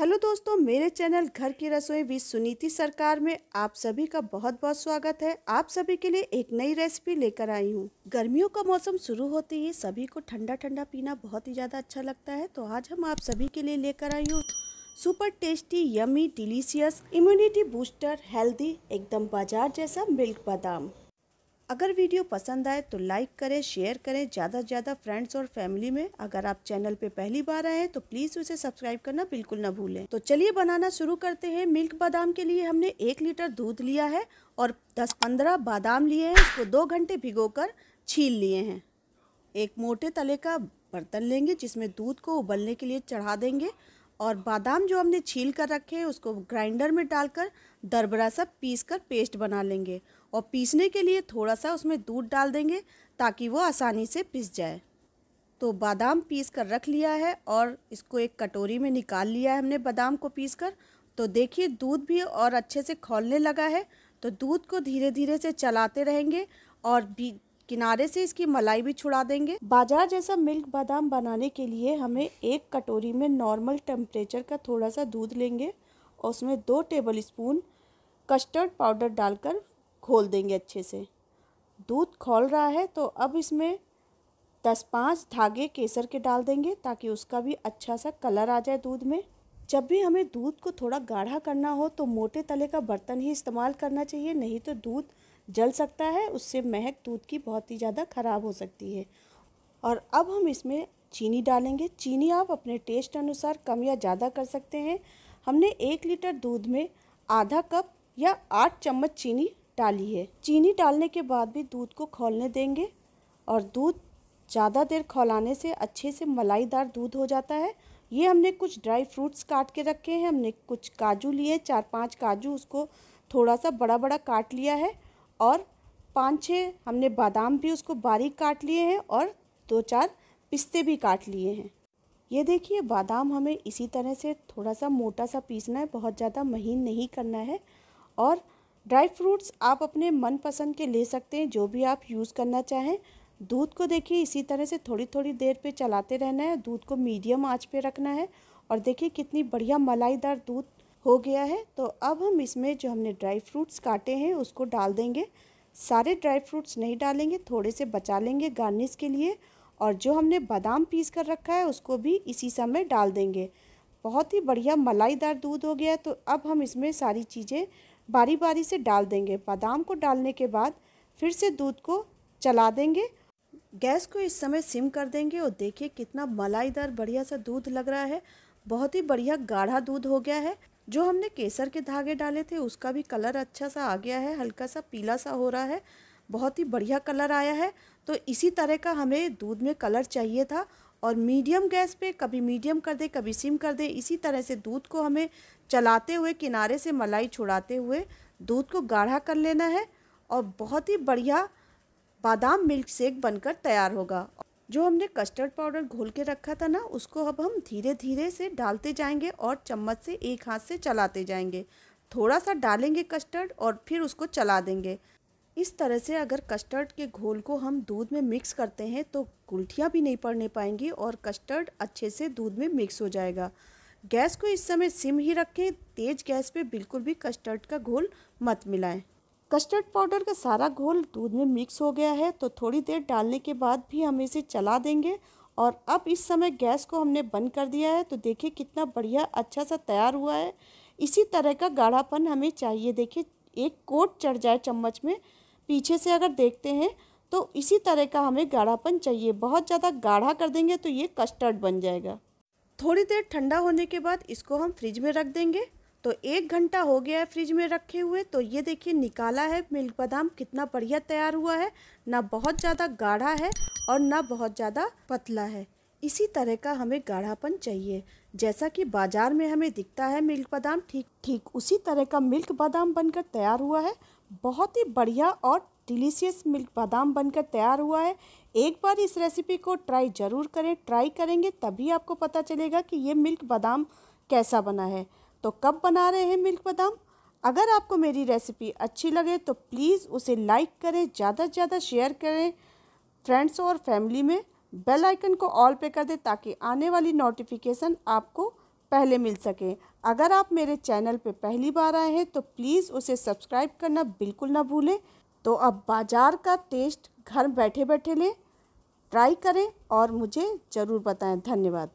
hello दोस्तों मेरे channel घर की रसोई विद सुनीति सरकार में आप सभी का बहुत बहुत स्वागत है आप सभी के लिए एक नई रेसिपी लेकर आई हूँ गर्मियों का मौसम शुरू होते ही सभी को ठंडा ठंडा पीना बहुत ही ज़्यादा अच्छा लगता है तो आज हम आप सभी के लिए लेकर आई हूँ super tasty yummy delicious immunity booster healthy एकदम बाजार जैसा मिल्क बादाम अगर वीडियो पसंद आए तो लाइक करें शेयर करें ज़्यादा से ज़्यादा फ्रेंड्स और फैमिली में अगर आप चैनल पे पहली बार आए हैं तो प्लीज़ उसे सब्सक्राइब करना बिल्कुल ना भूलें तो चलिए बनाना शुरू करते हैं मिल्क बादाम के लिए हमने एक लीटर दूध लिया है और दस पंद्रह बादाम लिए हैं उसको दो घंटे कर छील लिए हैं एक मोटे तले का बर्तन लेंगे जिसमें दूध को उबलने के लिए चढ़ा देंगे और बादाम जो हमने छील कर रखे हैं उसको ग्राइंडर में डालकर दरबरा सा पीस कर पेस्ट बना लेंगे और पीसने के लिए थोड़ा सा उसमें दूध डाल देंगे ताकि वो आसानी से पिस जाए तो बादाम पीस कर रख लिया है और इसको एक कटोरी में निकाल लिया है हमने बादाम को पीस कर तो देखिए दूध भी और अच्छे से खोलने लगा है तो दूध को धीरे धीरे से चलाते रहेंगे और किनारे से इसकी मलाई भी छुड़ा देंगे बाजार जैसा मिल्क बादाम बनाने के लिए हमें एक कटोरी में नॉर्मल टेम्परेचर का थोड़ा सा दूध लेंगे और उसमें दो टेबल स्पून कस्टर्ड पाउडर डालकर खोल देंगे अच्छे से दूध खोल रहा है तो अब इसमें दस पाँच धागे केसर के डाल देंगे ताकि उसका भी अच्छा सा कलर आ जाए दूध में जब भी हमें दूध को थोड़ा गाढ़ा करना हो तो मोटे तले का बर्तन ही इस्तेमाल करना चाहिए नहीं तो दूध जल सकता है उससे महक दूध की बहुत ही ज़्यादा ख़राब हो सकती है और अब हम इसमें चीनी डालेंगे चीनी आप अपने टेस्ट अनुसार कम या ज़्यादा कर सकते हैं हमने एक लीटर दूध में आधा कप या आठ चम्मच चीनी डाली है चीनी डालने के बाद भी दूध को खोलने देंगे और दूध ज़्यादा देर खोलाने से अच्छे से मलाईदार दूध हो जाता है ये हमने कुछ ड्राई फ्रूट्स काट के रखे हैं हमने कुछ काजू लिए चार पांच काजू उसको थोड़ा सा बड़ा बड़ा काट लिया है और पाँच छः हमने बादाम भी उसको बारीक काट लिए हैं और दो चार पिस्ते भी काट लिए हैं ये देखिए बादाम हमें इसी तरह से थोड़ा सा मोटा सा पीसना है बहुत ज़्यादा महीन नहीं करना है और ड्राई फ्रूट्स आप अपने मनपसंद के ले सकते हैं जो भी आप यूज़ करना चाहें दूध को देखिए इसी तरह से थोड़ी थोड़ी देर पे चलाते रहना है दूध को मीडियम आंच पे रखना है और देखिए कितनी बढ़िया मलाईदार दूध हो गया है तो अब हम इसमें जो हमने ड्राई फ्रूट्स काटे हैं उसको डाल देंगे सारे ड्राई फ्रूट्स नहीं डालेंगे थोड़े से बचा लेंगे गार्निश के लिए और जो हमने बादाम पीस कर रखा है उसको भी इसी समय डाल देंगे बहुत ही बढ़िया मलाईदार दूध हो गया है तो अब हम इसमें सारी चीज़ें बारी बारी से डाल देंगे बादाम को डालने के बाद फिर से दूध को चला देंगे गैस को इस समय सिम कर देंगे और देखिए कितना मलाईदार बढ़िया सा दूध लग रहा है बहुत ही बढ़िया गाढ़ा दूध हो गया है जो हमने केसर के धागे डाले थे उसका भी कलर अच्छा सा आ गया है हल्का सा पीला सा हो रहा है बहुत ही बढ़िया कलर आया है तो इसी तरह का हमें दूध में कलर चाहिए था और मीडियम गैस पे कभी मीडियम कर दे कभी सिम कर दे इसी तरह से दूध को हमें चलाते हुए किनारे से मलाई छुड़ाते हुए दूध को गाढ़ा कर लेना है और बहुत ही बढ़िया बादाम मिल्क शेक बनकर तैयार होगा जो हमने कस्टर्ड पाउडर घोल के रखा था ना उसको अब हम धीरे धीरे से डालते जाएंगे और चम्मच से एक हाथ से चलाते जाएंगे थोड़ा सा डालेंगे कस्टर्ड और फिर उसको चला देंगे इस तरह से अगर कस्टर्ड के घोल को हम दूध में मिक्स करते हैं तो गुलठियाँ भी नहीं पड़ने पाएंगी और कस्टर्ड अच्छे से दूध में मिक्स हो जाएगा गैस को इस समय सिम ही रखें तेज़ गैस पे बिल्कुल भी कस्टर्ड का घोल मत मिलाएं कस्टर्ड पाउडर का सारा घोल दूध में मिक्स हो गया है तो थोड़ी देर डालने के बाद भी हम इसे चला देंगे और अब इस समय गैस को हमने बंद कर दिया है तो देखिए कितना बढ़िया अच्छा सा तैयार हुआ है इसी तरह का गाढ़ापन हमें चाहिए देखिए एक कोट चढ़ जाए चम्मच में पीछे से अगर देखते हैं तो इसी तरह का हमें गाढ़ापन चाहिए बहुत ज़्यादा गाढ़ा कर देंगे तो ये कस्टर्ड बन जाएगा थोड़ी देर ठंडा होने के बाद इसको हम फ्रिज में रख देंगे तो एक घंटा हो गया है फ्रिज में रखे हुए तो ये देखिए निकाला है मिल्क बादाम कितना बढ़िया तैयार हुआ है ना बहुत ज़्यादा गाढ़ा है और ना बहुत ज़्यादा पतला है इसी तरह का हमें गाढ़ापन चाहिए जैसा कि बाज़ार में हमें दिखता है मिल्क बादाम ठीक ठीक उसी तरह का मिल्क बादाम बनकर तैयार हुआ है बहुत ही बढ़िया और डिलीशियस मिल्क बादाम बनकर तैयार हुआ है एक बार इस रेसिपी को ट्राई ज़रूर करें ट्राई करेंगे तभी आपको पता चलेगा कि ये मिल्क बादाम कैसा बना है तो कब बना रहे हैं मिल्क बादाम अगर आपको मेरी रेसिपी अच्छी लगे तो प्लीज़ उसे लाइक करें ज़्यादा से ज़्यादा शेयर करें फ्रेंड्स और फैमिली में बेल आइकन को ऑल पे कर दें ताकि आने वाली नोटिफिकेशन आपको पहले मिल सके अगर आप मेरे चैनल पे पहली बार आए हैं तो प्लीज़ उसे सब्सक्राइब करना बिल्कुल ना भूलें तो अब बाज़ार का टेस्ट घर बैठे बैठे लें ट्राई करें और मुझे ज़रूर बताएँ धन्यवाद